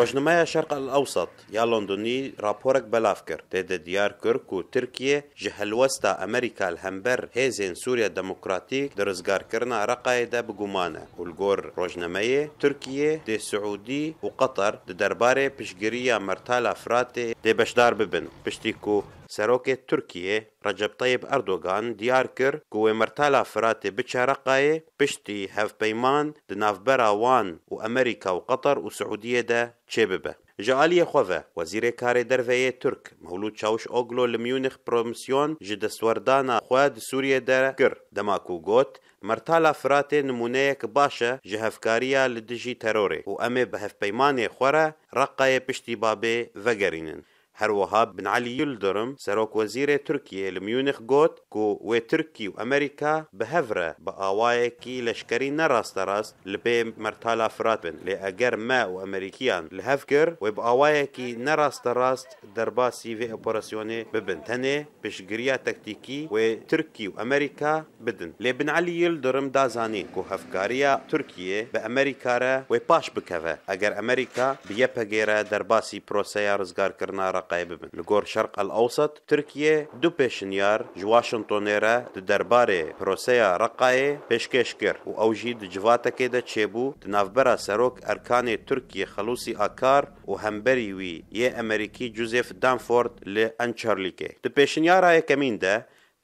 ڕۆژنمایە شەرق ئەوسەد یا لۆندنی راپۆرێک بەلاف کرد تێدە دیار کرد و ترکیە ji helwesta Amerîkal hember hêzên Sûriya Demokratîk di rizgarkirina Iraqayê de bigumane û li gor rojnameyê Tirkiye dê Siûdî û Qetar di derbarê pişgiriya Mertala Firatê dê beşdar bibin piştî ku سەرۆکێ تورکیە ڕەجەبتەیب ئەردۆگان دیار کرد گوێ مرتالا فراتێ بچارەقایێ پشتی هەفپەیمان دنافبەرا وان و ئەمریکا و قەتەر و سعودیەدا چێببە جاالیە خۆڤە وەزیرێ کارێ دەرڤەیە تورک مەولود چاوش ئۆگلۆ لە میونخ پرۆمسیۆن ji دەسوەردانا خوا di سووریە دەرەگر دەماکو گوت مرتالا فراتێ نمونەیەک باشە ji هەفکاریە لە دژی تەرۆرێ و ئەمێ بە هەفپەیمانێ خۆرە ڕقایە پشتی بابێ ڤەگەرینن هەروەها بن علي يلدرم وەزیرێ تورکیە تركيا میونخ غوت كو و تركي و امريكا بهفره بە ئاوایەکی لشكري نەڕاستەڕاست لە لبي مرتالا فرات بن لي ئەگەر ما و ئەمریکیان لە هەفگر وێ بە ئاوایەکی نەڕاستەڕاست سي في ئۆپۆراسسیۆنێ ببن تاني پشگریا تكتيكي و تركي و امريكا بدن لێ بنعلی یلدرم دازانین کو هەفکاریە تورکیە بە ئەمریکارە وێ پاش بکەوە ئەگەر ئەمریکا بە یەپەگێرە دەرباسی پرۆسەیە كرنا واقع ببن لگور شرق الاوسط ترکیه دو پیشنیار جواشنطن را د دربارې پروسه رقای پیشکش کړ او اوجی د جواته کې د چېبو د نافبرا سروک ارکان ترکیه خلوصي اکار او همبري وی ی امریکي جوزف دانفورد له انچارلیکه د پیشنیار کمین ده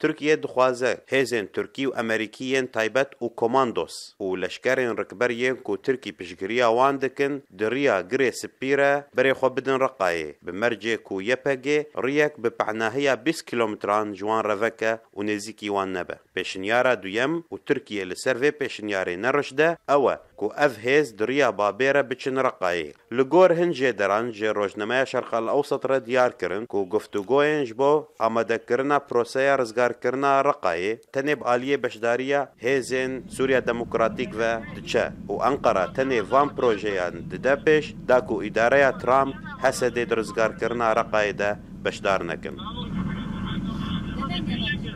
ترکیه دخوازه هیزن ترکی و امریکیین تایبت و کماندوس و لشکرین رکبریین کو ترکی پشگریا وان دکن دریا گری سپیره بری خو بدن رقای بمرجه کو یپگه ریک به پعناهیا 20 کیلومتران جوان روکه و نزیکی وان نبه پیشنیارا دویم و ترکیه لسر و پیشنیاری نرشده اوه کو ئەف هێز دریا بابێرە بچن ڕقایی لە گۆر هەنجێ دەران جێ ڕۆژنمای شەرقەل ئەو سەترە دیارکردن و گفتوگۆێنش بۆ ئامادەکردنا پرۆسەیە ڕزگارکردنا ڕقایی تەنێب عالیە بەشداریە هێزێن سووریا دموکراتیک ڤە دچە و انقره وان ئەنقەرە تەنێ ڤان پرۆژەیان ترامب پێش داکو ئیدارەیە ترامپ هەسەدێ بشدار ڕقایدا Thank you.